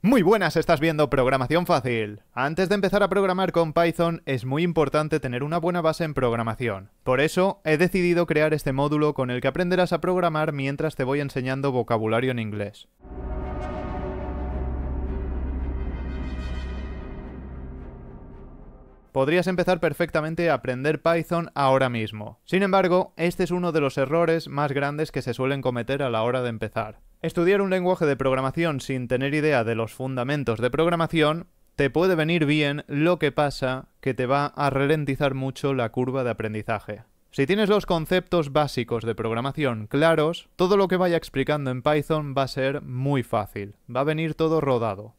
Muy buenas, estás viendo Programación Fácil. Antes de empezar a programar con Python es muy importante tener una buena base en programación. Por eso he decidido crear este módulo con el que aprenderás a programar mientras te voy enseñando vocabulario en inglés. podrías empezar perfectamente a aprender Python ahora mismo. Sin embargo, este es uno de los errores más grandes que se suelen cometer a la hora de empezar. Estudiar un lenguaje de programación sin tener idea de los fundamentos de programación te puede venir bien, lo que pasa que te va a ralentizar mucho la curva de aprendizaje. Si tienes los conceptos básicos de programación claros, todo lo que vaya explicando en Python va a ser muy fácil, va a venir todo rodado.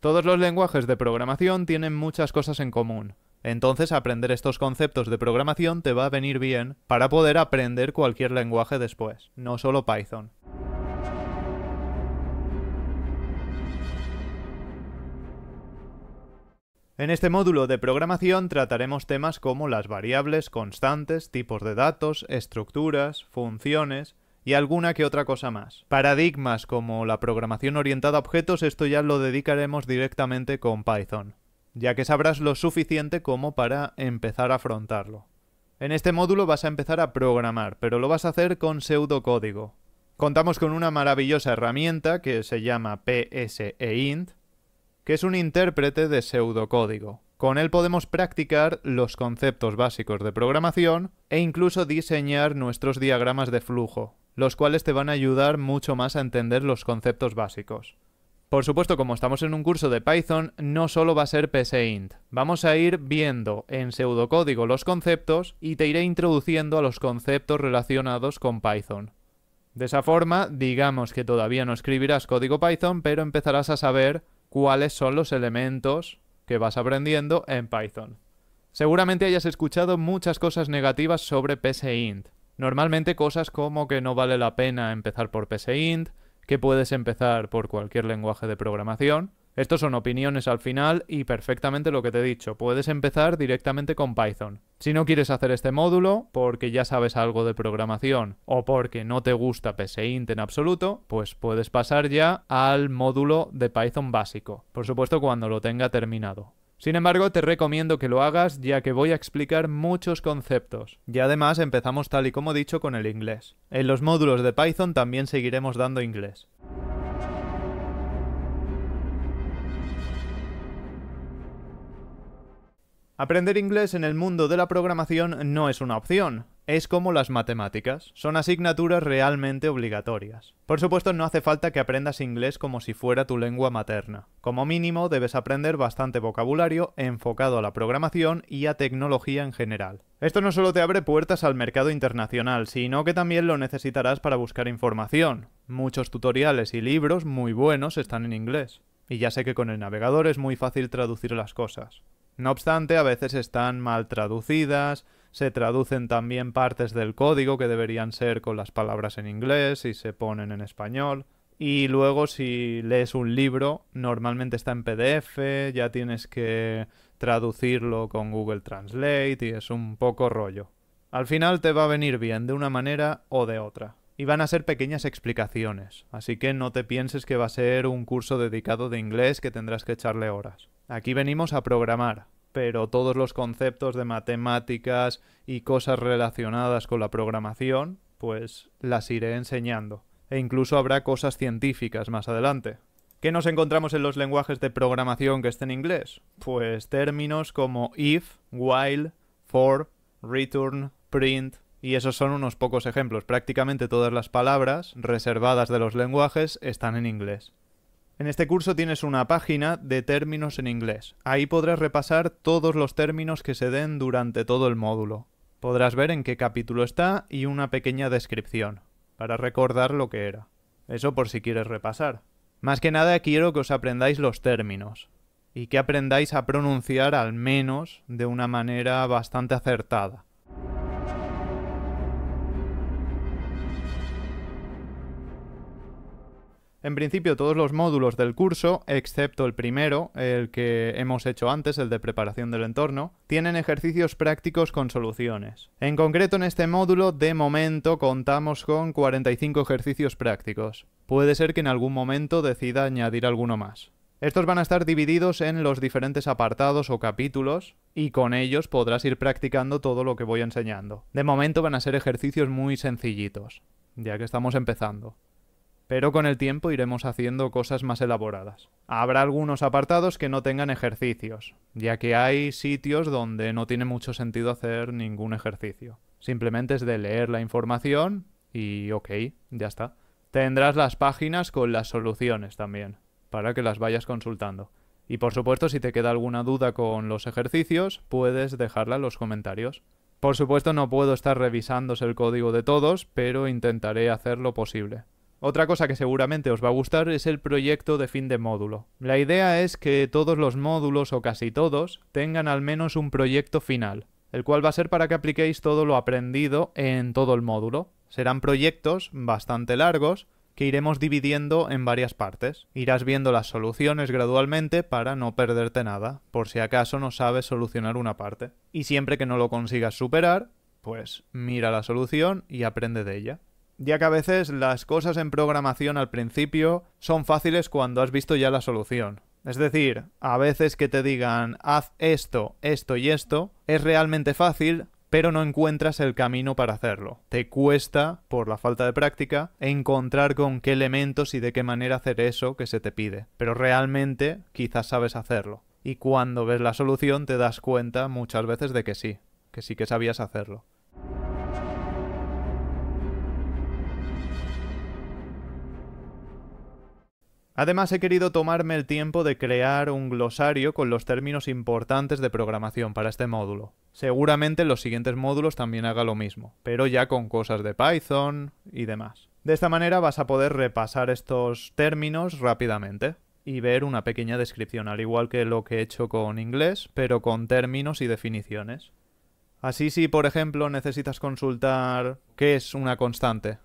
Todos los lenguajes de programación tienen muchas cosas en común. Entonces aprender estos conceptos de programación te va a venir bien para poder aprender cualquier lenguaje después, no solo Python. En este módulo de programación trataremos temas como las variables, constantes, tipos de datos, estructuras, funciones y alguna que otra cosa más. Paradigmas como la programación orientada a objetos, esto ya lo dedicaremos directamente con Python ya que sabrás lo suficiente como para empezar a afrontarlo. En este módulo vas a empezar a programar, pero lo vas a hacer con pseudocódigo. Contamos con una maravillosa herramienta que se llama PSEINT, que es un intérprete de pseudocódigo. Con él podemos practicar los conceptos básicos de programación e incluso diseñar nuestros diagramas de flujo, los cuales te van a ayudar mucho más a entender los conceptos básicos. Por supuesto, como estamos en un curso de Python, no solo va a ser PSEINT. Vamos a ir viendo en pseudocódigo los conceptos y te iré introduciendo a los conceptos relacionados con Python. De esa forma, digamos que todavía no escribirás código Python, pero empezarás a saber cuáles son los elementos que vas aprendiendo en Python. Seguramente hayas escuchado muchas cosas negativas sobre PSEINT. Normalmente cosas como que no vale la pena empezar por PSEINT, que puedes empezar por cualquier lenguaje de programación. Estos son opiniones al final y perfectamente lo que te he dicho. Puedes empezar directamente con Python. Si no quieres hacer este módulo porque ya sabes algo de programación o porque no te gusta PSEINT en absoluto, pues puedes pasar ya al módulo de Python básico. Por supuesto cuando lo tenga terminado. Sin embargo, te recomiendo que lo hagas ya que voy a explicar muchos conceptos. Y además empezamos tal y como dicho con el inglés. En los módulos de Python también seguiremos dando inglés. Aprender inglés en el mundo de la programación no es una opción, es como las matemáticas, son asignaturas realmente obligatorias. Por supuesto no hace falta que aprendas inglés como si fuera tu lengua materna. Como mínimo debes aprender bastante vocabulario enfocado a la programación y a tecnología en general. Esto no solo te abre puertas al mercado internacional, sino que también lo necesitarás para buscar información. Muchos tutoriales y libros muy buenos están en inglés. Y ya sé que con el navegador es muy fácil traducir las cosas. No obstante, a veces están mal traducidas, se traducen también partes del código que deberían ser con las palabras en inglés y se ponen en español. Y luego si lees un libro, normalmente está en PDF, ya tienes que traducirlo con Google Translate y es un poco rollo. Al final te va a venir bien de una manera o de otra. Y van a ser pequeñas explicaciones, así que no te pienses que va a ser un curso dedicado de inglés que tendrás que echarle horas. Aquí venimos a programar, pero todos los conceptos de matemáticas y cosas relacionadas con la programación, pues las iré enseñando. E incluso habrá cosas científicas más adelante. ¿Qué nos encontramos en los lenguajes de programación que estén en inglés? Pues términos como if, while, for, return, print, y esos son unos pocos ejemplos. Prácticamente todas las palabras reservadas de los lenguajes están en inglés. En este curso tienes una página de términos en inglés. Ahí podrás repasar todos los términos que se den durante todo el módulo. Podrás ver en qué capítulo está y una pequeña descripción, para recordar lo que era. Eso por si quieres repasar. Más que nada quiero que os aprendáis los términos y que aprendáis a pronunciar al menos de una manera bastante acertada. En principio todos los módulos del curso, excepto el primero, el que hemos hecho antes, el de preparación del entorno, tienen ejercicios prácticos con soluciones. En concreto en este módulo, de momento, contamos con 45 ejercicios prácticos. Puede ser que en algún momento decida añadir alguno más. Estos van a estar divididos en los diferentes apartados o capítulos y con ellos podrás ir practicando todo lo que voy enseñando. De momento van a ser ejercicios muy sencillitos, ya que estamos empezando pero con el tiempo iremos haciendo cosas más elaboradas. Habrá algunos apartados que no tengan ejercicios, ya que hay sitios donde no tiene mucho sentido hacer ningún ejercicio. Simplemente es de leer la información y ok, ya está. Tendrás las páginas con las soluciones también, para que las vayas consultando. Y por supuesto, si te queda alguna duda con los ejercicios, puedes dejarla en los comentarios. Por supuesto, no puedo estar revisándose el código de todos, pero intentaré hacer lo posible. Otra cosa que seguramente os va a gustar es el proyecto de fin de módulo. La idea es que todos los módulos, o casi todos, tengan al menos un proyecto final, el cual va a ser para que apliquéis todo lo aprendido en todo el módulo. Serán proyectos bastante largos, que iremos dividiendo en varias partes. Irás viendo las soluciones gradualmente para no perderte nada, por si acaso no sabes solucionar una parte. Y siempre que no lo consigas superar, pues mira la solución y aprende de ella ya que a veces las cosas en programación al principio son fáciles cuando has visto ya la solución. Es decir, a veces que te digan haz esto, esto y esto, es realmente fácil, pero no encuentras el camino para hacerlo. Te cuesta, por la falta de práctica, encontrar con qué elementos y de qué manera hacer eso que se te pide. Pero realmente quizás sabes hacerlo. Y cuando ves la solución te das cuenta muchas veces de que sí, que sí que sabías hacerlo. Además he querido tomarme el tiempo de crear un glosario con los términos importantes de programación para este módulo. Seguramente en los siguientes módulos también haga lo mismo, pero ya con cosas de Python y demás. De esta manera vas a poder repasar estos términos rápidamente y ver una pequeña descripción, al igual que lo que he hecho con inglés, pero con términos y definiciones. Así si, por ejemplo, necesitas consultar qué es una constante,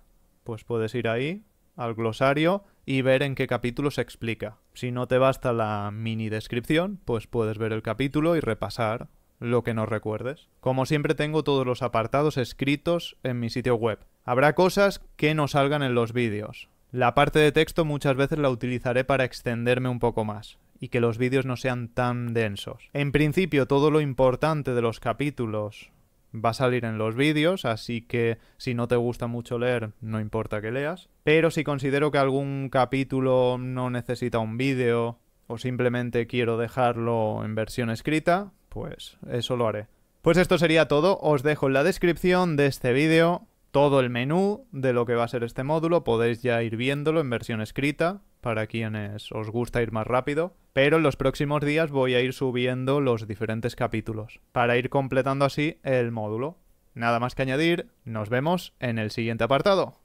pues puedes ir ahí, al glosario, y ver en qué capítulo se explica. Si no te basta la mini descripción, pues puedes ver el capítulo y repasar lo que no recuerdes. Como siempre tengo todos los apartados escritos en mi sitio web. Habrá cosas que no salgan en los vídeos. La parte de texto muchas veces la utilizaré para extenderme un poco más y que los vídeos no sean tan densos. En principio todo lo importante de los capítulos va a salir en los vídeos, así que si no te gusta mucho leer, no importa que leas. Pero si considero que algún capítulo no necesita un vídeo o simplemente quiero dejarlo en versión escrita, pues eso lo haré. Pues esto sería todo, os dejo en la descripción de este vídeo todo el menú de lo que va a ser este módulo, podéis ya ir viéndolo en versión escrita, para quienes os gusta ir más rápido, pero en los próximos días voy a ir subiendo los diferentes capítulos para ir completando así el módulo. Nada más que añadir, nos vemos en el siguiente apartado.